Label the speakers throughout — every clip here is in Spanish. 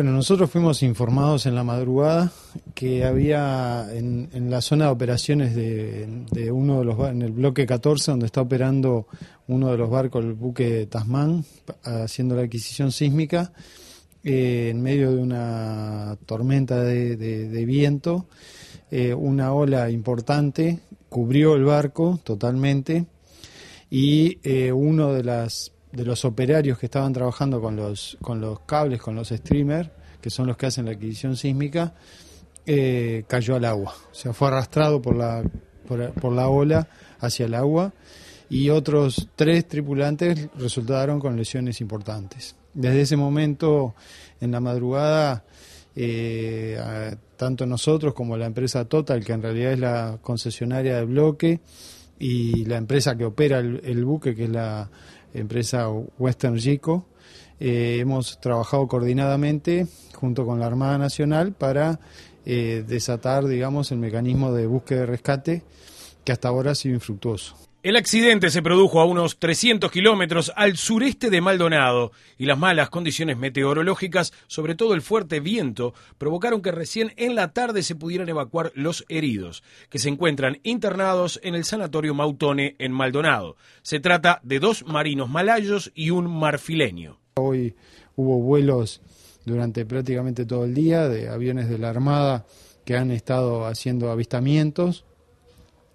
Speaker 1: Bueno, nosotros fuimos informados en la madrugada
Speaker 2: que había en, la zona de operaciones de, uno de los en el bloque 14 donde está operando uno de los barcos, el buque Tasman, haciendo la adquisición sísmica, eh, en medio de una tormenta de, viento, eh, una ola importante cubrió el barco totalmente y eh, uno de las de los operarios que estaban trabajando con los, con los cables, con los streamers, que son los que hacen la adquisición sísmica, eh, cayó al agua. O sea, fue arrastrado por la, por, la ola hacia el agua y otros tres tripulantes resultaron con lesiones importantes. Desde ese momento, en la madrugada, eh, tanto nosotros como la empresa Total, que en realidad es la concesionaria de bloque, y la empresa que opera el, buque, que es la empresa Western Rico, eh, hemos trabajado coordinadamente junto con la Armada Nacional para eh, desatar, el mecanismo de búsqueda y rescate que hasta ahora ha sido infructuoso.
Speaker 1: El accidente se produjo a unos 300 kilómetros al sureste de Maldonado y las malas condiciones meteorológicas, sobre todo el fuerte viento, provocaron que recién en la tarde se pudieran evacuar los heridos, que se encuentran internados en el Sanatorio Mautone en Maldonado. Se trata de dos marinos malayos y un marfileño. Hoy
Speaker 2: hubo vuelos durante prácticamente todo el día de aviones de la Armada que han estado haciendo avistamientos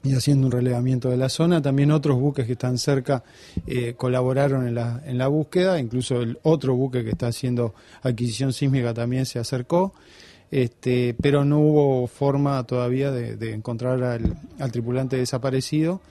Speaker 2: y haciendo un relevamiento de la zona. También otros buques que están cerca eh, colaboraron en la, en la búsqueda, incluso el otro buque que está haciendo adquisición sísmica también se acercó, este, pero no hubo forma todavía de, encontrar al tripulante desaparecido.